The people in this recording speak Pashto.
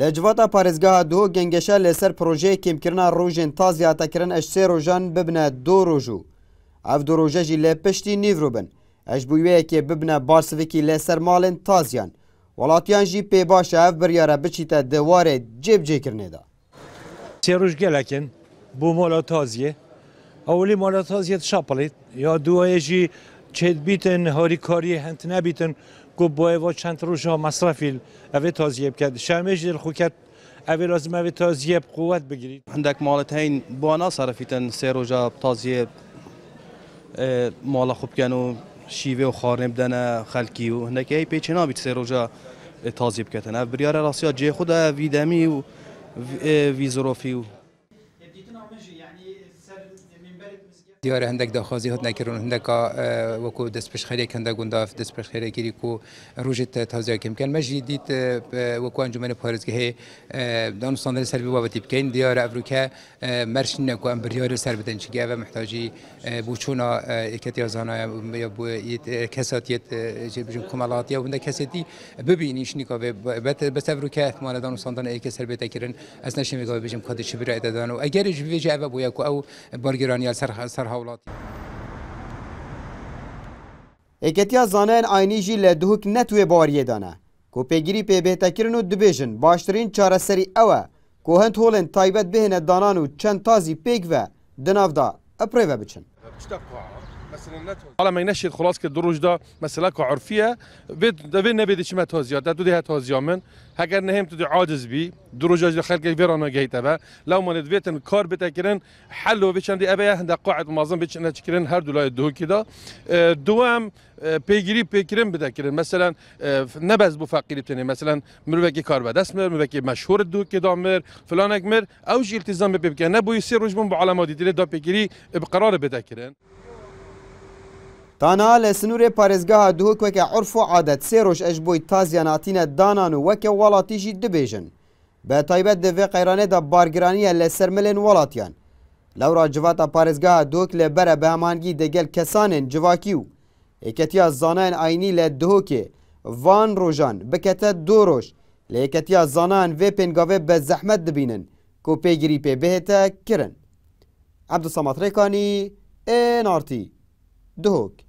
لجواتا پارێزگاها دوو گەنگەشە لەسەر پرۆژەیە کێمکردنا ڕۆژێن تازی هاتەکردن ئەش سێ ڕۆژان ببنە دۆ ڕۆژوو ئەف دو ڕۆژەژی لە پشتی نیڤرو بن ئەش بویەیەکێ ببنە بارسڤکی لەسەر ماڵێن تازیان وڵاتیان ژی پێ باشە ئەف بریارە بچیتە دەوارێ جێبجێکردنێدا سێ ڕۆژ گەلەکن بۆ مۆلا تازیە ئەولی مۆلا تازیەت شاپڵیت یا دوایەژی چێت بیتن هۆریکاری هەند نەبیتن کو باید چند روز ها مصرفی اوه تازیب کرد شرمش دل خو کرد اوی لازم اوی تازیب قوت بگیرید عندک مال بانا صرفیتن سه روزا تازیب مالا خوب کنو شیوه و خار بدن خلکی و هندک ای پیچه نابید سه روزا تازیب کردن او بریار راستی ها جه خود ویدمی و ویزروفی و دیار هندک دخوازی هد نکردن هندک اه، وکو دستپش خریک دست پش خیره کی کو روزت تازه کم کن مجی دیت اه، وکو انجمن پارزگه اه، دان در سر بی تیپ کن دیار افروکه مرش نه کو امبریار سر بدن چگه و محتاجی بوچونا اکتی از آنها یا بو یت کساتیت جبجن کمالاتی یا هندک کساتی ببینیش نیکا بات بس افریقا احتمال دان ساندر ایک سر کردن از نشیم گاو بجم کدش برای دادن و اگر جبیجه او بو یا کو او بارگرانی سر سر هەوڵاتی. ئێکەتیا زانایەن ئاینیژی لە دووک نەتوێ باوەریێدانە کۆپێگیری پێبێتەکردن و دبێژن باشترین چارەسەری ئەوە کۆ هەند هۆڵێن تایبەت بهێنە دانان و چەند تازی پێکڤە دناودا ئەپڕێوە بچن. حالا من نشید خلاص که دروغ دا مسئله که عرفیه بد دوی نبید چی مت هازیات دو ده تازیامن هگر نهم تو عاجز بی دروج اجل خلق ویرانا گیتا با لو من دویتن کار کردن حل و دی ابیه هند قاعد معظم بچند کردن هر دولای دو کدا دوام پیگیری بده بتکرن مثلا نبز بو فقیری تنه مثلا مروکی کار به دست مروکی مشهور دو کدا مر فلانک مر اوج التزام ببکنه بو سر روز با علامات دیره دا پیگیری بقرار کردن. تانا لە سنوورێ پارێزگاها دووەکوێکە عرف و عادەت سێ ڕۆژ ئەش بۆی تازیاناتینە دانان و وەکە وڵاتیژی دەبێژن بە تایبەت دەوێ قەیرانێدا بارگرانیە لە سەرمەلێن وڵاتیان لەورا جواتە پارێزگاها دۆک لە بەرە بەمانگی دەگەل کەسانێن جواکی و یەکەتیا زانایەن ئاینی لە دهۆکێ ڤان ڕۆژان بکەتە دۆ ڕۆژ لە یەکەتیا زانان وێ پێنگاوێ بە زەحمەت دبینن کۆ پێگیری پێ بهێتە کرن عەبدوسەماتڕێکانی ئێنارتی دهۆک